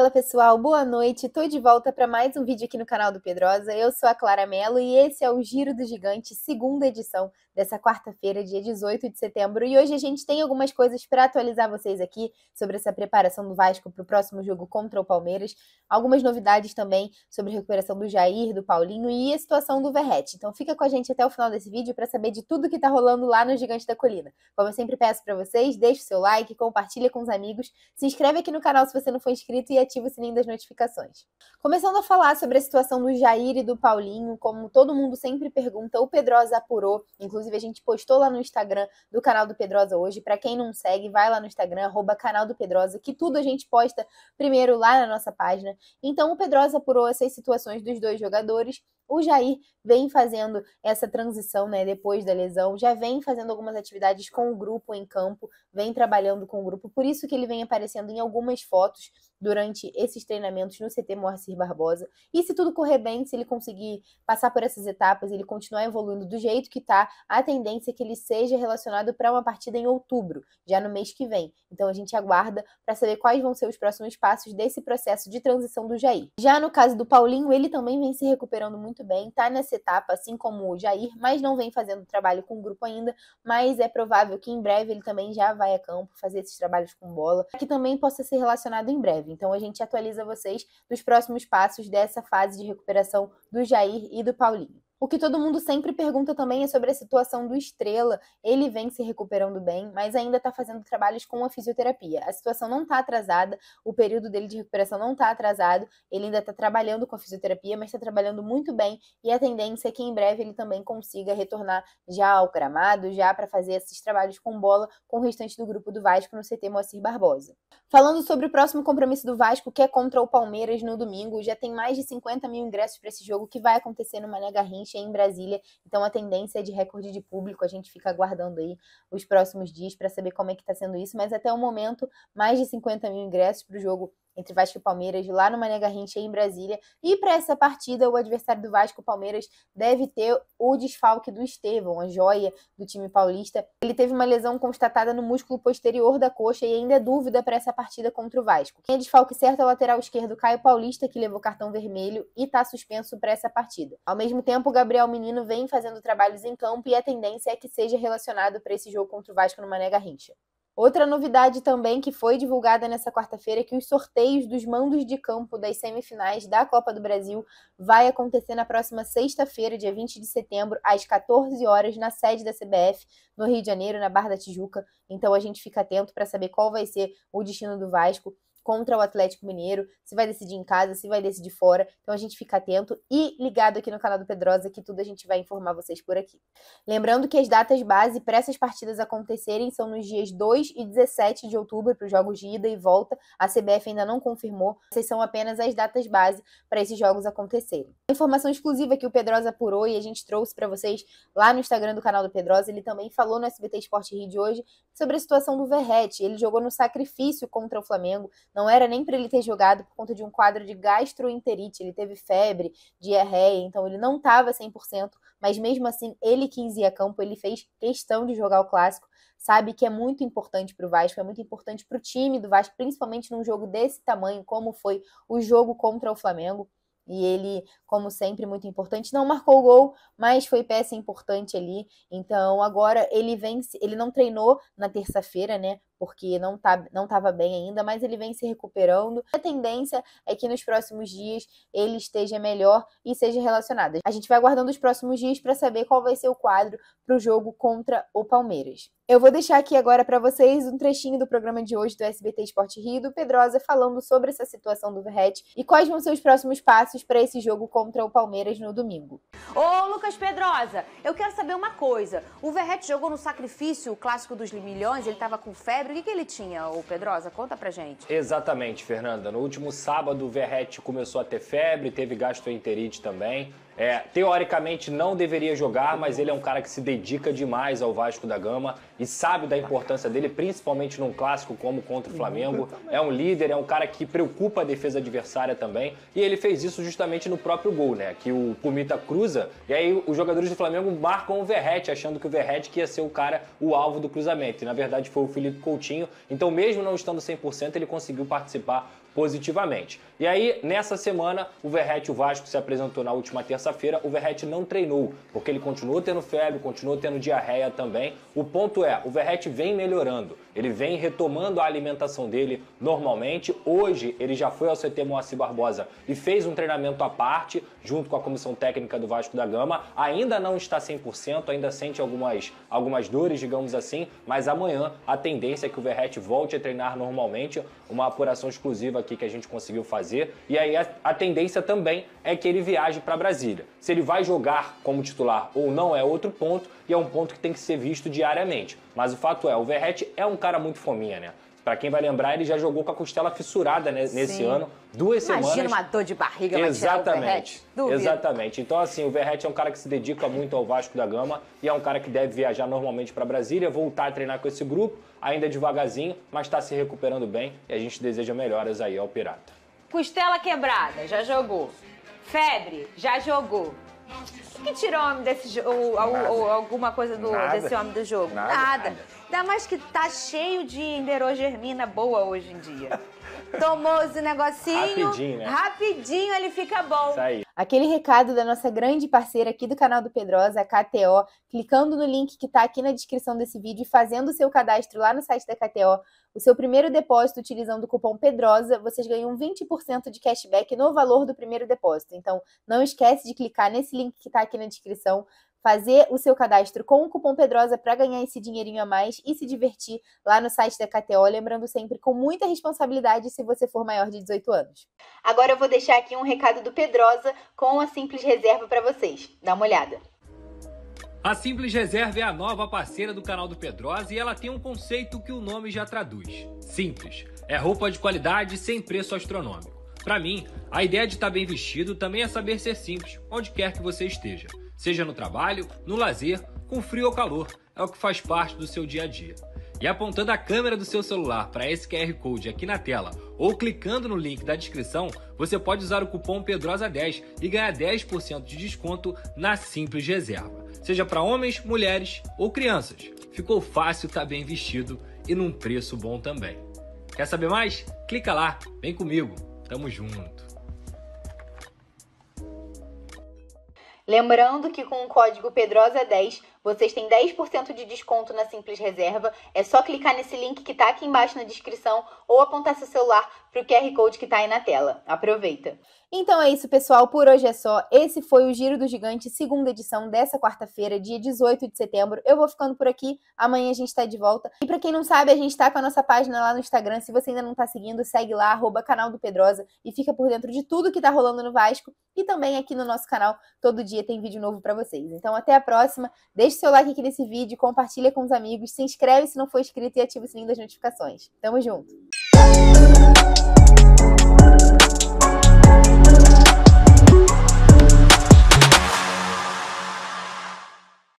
Fala pessoal, boa noite. Tô de volta para mais um vídeo aqui no canal do Pedrosa. Eu sou a Clara Mello e esse é o Giro do Gigante, segunda edição dessa quarta-feira, dia 18 de setembro. E hoje a gente tem algumas coisas para atualizar vocês aqui sobre essa preparação do Vasco para o próximo jogo contra o Palmeiras, algumas novidades também sobre a recuperação do Jair, do Paulinho e a situação do Verrete. Então fica com a gente até o final desse vídeo para saber de tudo que tá rolando lá no Gigante da Colina. Como eu sempre peço para vocês, deixe o seu like, compartilha com os amigos, se inscreve aqui no canal se você não for inscrito e ativa o sininho das notificações. Começando a falar sobre a situação do Jair e do Paulinho, como todo mundo sempre pergunta, o Pedrosa apurou. Inclusive, a gente postou lá no Instagram do canal do Pedrosa hoje. Para quem não segue, vai lá no Instagram, arroba canal do Pedrosa, que tudo a gente posta primeiro lá na nossa página. Então, o Pedrosa apurou essas situações dos dois jogadores o Jair vem fazendo essa transição, né, depois da lesão, já vem fazendo algumas atividades com o grupo em campo, vem trabalhando com o grupo, por isso que ele vem aparecendo em algumas fotos durante esses treinamentos no CT Moacir Barbosa. E se tudo correr bem, se ele conseguir passar por essas etapas, ele continuar evoluindo do jeito que está, a tendência é que ele seja relacionado para uma partida em outubro, já no mês que vem. Então a gente aguarda para saber quais vão ser os próximos passos desse processo de transição do Jair. Já no caso do Paulinho, ele também vem se recuperando muito muito bem, está nessa etapa, assim como o Jair, mas não vem fazendo trabalho com o grupo ainda, mas é provável que em breve ele também já vai a campo fazer esses trabalhos com bola, que também possa ser relacionado em breve. Então a gente atualiza vocês dos próximos passos dessa fase de recuperação do Jair e do Paulinho. O que todo mundo sempre pergunta também é sobre a situação do Estrela. Ele vem se recuperando bem, mas ainda está fazendo trabalhos com a fisioterapia. A situação não está atrasada, o período dele de recuperação não está atrasado. Ele ainda está trabalhando com a fisioterapia, mas está trabalhando muito bem e a tendência é que em breve ele também consiga retornar já ao gramado, já para fazer esses trabalhos com bola com o restante do grupo do Vasco no CT Moacir Barbosa. Falando sobre o próximo compromisso do Vasco, que é contra o Palmeiras no domingo, já tem mais de 50 mil ingressos para esse jogo que vai acontecer no Mané Garrincha encher é em Brasília. Então a tendência é de recorde de público. A gente fica aguardando aí os próximos dias para saber como é que está sendo isso. Mas até o momento, mais de 50 mil ingressos para o jogo entre Vasco e Palmeiras, lá no Mané Garrincha, em Brasília. E para essa partida, o adversário do Vasco, o Palmeiras, deve ter o desfalque do Estevão, a joia do time paulista. Ele teve uma lesão constatada no músculo posterior da coxa e ainda é dúvida para essa partida contra o Vasco. Quem é desfalque certo é o lateral esquerdo Caio Paulista, que levou cartão vermelho e está suspenso para essa partida. Ao mesmo tempo, o Gabriel Menino vem fazendo trabalhos em campo e a tendência é que seja relacionado para esse jogo contra o Vasco no Mané Garrincha. Outra novidade também que foi divulgada nessa quarta-feira é que os sorteios dos mandos de campo das semifinais da Copa do Brasil vai acontecer na próxima sexta-feira, dia 20 de setembro, às 14 horas, na sede da CBF, no Rio de Janeiro, na Barra da Tijuca. Então a gente fica atento para saber qual vai ser o destino do Vasco contra o Atlético Mineiro, se vai decidir em casa, se vai decidir fora. Então a gente fica atento e ligado aqui no canal do Pedrosa que tudo a gente vai informar vocês por aqui. Lembrando que as datas base para essas partidas acontecerem são nos dias 2 e 17 de outubro para os jogos de ida e volta. A CBF ainda não confirmou, essas são apenas as datas base para esses jogos acontecerem. A informação exclusiva que o Pedrosa apurou e a gente trouxe para vocês lá no Instagram do canal do Pedrosa, ele também falou no SBT Esporte Rio de hoje sobre a situação do Verrete. Ele jogou no sacrifício contra o Flamengo, não era nem para ele ter jogado por conta de um quadro de gastroenterite, ele teve febre, diarreia, então ele não estava 100%, mas mesmo assim ele quis ir a campo, ele fez questão de jogar o clássico, sabe que é muito importante para o Vasco, é muito importante para o time do Vasco, principalmente num jogo desse tamanho, como foi o jogo contra o Flamengo. E ele, como sempre, muito importante. Não marcou o gol, mas foi peça importante ali. Então agora ele vence. Ele não treinou na terça-feira, né? porque não, tá, não tava bem ainda, mas ele vem se recuperando. A tendência é que nos próximos dias ele esteja melhor e seja relacionado. A gente vai aguardando os próximos dias para saber qual vai ser o quadro para o jogo contra o Palmeiras. Eu vou deixar aqui agora para vocês um trechinho do programa de hoje do SBT Esporte Rio, do Pedrosa, falando sobre essa situação do Verrete e quais vão ser os próximos passos para esse jogo contra o Palmeiras no domingo. Ô, Lucas Pedrosa, eu quero saber uma coisa. O Verrete jogou no sacrifício, o clássico dos milhões, ele estava com febre. O que, que ele tinha, o Pedrosa? Conta pra gente. Exatamente, Fernanda. No último sábado, o Verrete começou a ter febre, teve gastroenterite também. É, teoricamente não deveria jogar, mas ele é um cara que se dedica demais ao Vasco da Gama e sabe da importância dele, principalmente num clássico como contra o Flamengo. É um líder, é um cara que preocupa a defesa adversária também. E ele fez isso justamente no próprio gol, né? Que o Pumita cruza e aí os jogadores do Flamengo marcam o Verrete, achando que o Verrete ia ser o cara, o alvo do cruzamento. E na verdade foi o Felipe Coutinho. Então, mesmo não estando 100%, ele conseguiu participar positivamente. E aí, nessa semana, o Verrete, o Vasco, se apresentou na última terça-feira. O Verrete não treinou, porque ele continuou tendo febre, continuou tendo diarreia também. O ponto é, o Verrete vem melhorando. Ele vem retomando a alimentação dele normalmente. Hoje, ele já foi ao CT Moacir Barbosa e fez um treinamento à parte, junto com a comissão técnica do Vasco da Gama. Ainda não está 100%, ainda sente algumas, algumas dores, digamos assim. Mas amanhã, a tendência é que o Verrete volte a treinar normalmente. Uma apuração exclusiva aqui que a gente conseguiu fazer. E aí a, a tendência também é que ele viaje para Brasília. Se ele vai jogar como titular ou não é outro ponto e é um ponto que tem que ser visto diariamente. Mas o fato é, o Verrete é um cara muito fominha, né? Para quem vai lembrar, ele já jogou com a costela fissurada né, nesse ano, duas Imagina semanas. Imagina uma dor de barriga Exatamente. Exatamente. Então, assim, o Verrete é um cara que se dedica muito ao Vasco da Gama e é um cara que deve viajar normalmente para Brasília, voltar a treinar com esse grupo, ainda devagarzinho, mas está se recuperando bem e a gente deseja melhoras aí ao Pirata. Costela quebrada, já jogou. Febre, já jogou. O que tirou o homem desse jogo? ou Alguma coisa do, desse homem do jogo? Nada. Nada. nada. Ainda mais que tá cheio de enderogermina boa hoje em dia. Tomou esse negocinho. Rapidinho, né? Rapidinho ele fica bom. Isso aí. Aquele recado da nossa grande parceira aqui do canal do Pedrosa, a KTO, clicando no link que tá aqui na descrição desse vídeo e fazendo o seu cadastro lá no site da KTO, o seu primeiro depósito utilizando o cupom PEDROSA, vocês ganham 20% de cashback no valor do primeiro depósito. Então, não esquece de clicar nesse link que está aqui na descrição fazer o seu cadastro com o cupom Pedrosa para ganhar esse dinheirinho a mais e se divertir lá no site da KTO, lembrando sempre com muita responsabilidade se você for maior de 18 anos. Agora eu vou deixar aqui um recado do Pedrosa com a simples reserva para vocês. Dá uma olhada. A Simples Reserva é a nova parceira do canal do Pedrosa e ela tem um conceito que o nome já traduz: simples. É roupa de qualidade sem preço astronômico. Para mim, a ideia de estar bem vestido também é saber ser simples, onde quer que você esteja seja no trabalho, no lazer, com frio ou calor, é o que faz parte do seu dia a dia. E apontando a câmera do seu celular para esse QR Code aqui na tela ou clicando no link da descrição, você pode usar o cupom PEDROSA10 e ganhar 10% de desconto na simples reserva. Seja para homens, mulheres ou crianças. Ficou fácil, tá bem vestido e num preço bom também. Quer saber mais? Clica lá, vem comigo. Tamo junto. Lembrando que com o código PEDROSA10 vocês têm 10% de desconto na simples reserva. É só clicar nesse link que está aqui embaixo na descrição ou apontar seu celular para o QR Code que está aí na tela. Aproveita! Então é isso, pessoal. Por hoje é só. Esse foi o Giro do Gigante, segunda edição dessa quarta-feira, dia 18 de setembro. Eu vou ficando por aqui. Amanhã a gente está de volta. E para quem não sabe, a gente está com a nossa página lá no Instagram. Se você ainda não está seguindo, segue lá, arroba canal do Pedrosa e fica por dentro de tudo que está rolando no Vasco. E também aqui no nosso canal, todo dia dia tem vídeo novo para vocês. Então até a próxima. Deixe seu like aqui nesse vídeo, compartilha com os amigos, se inscreve se não for inscrito e ativa o sininho das notificações. Tamo junto.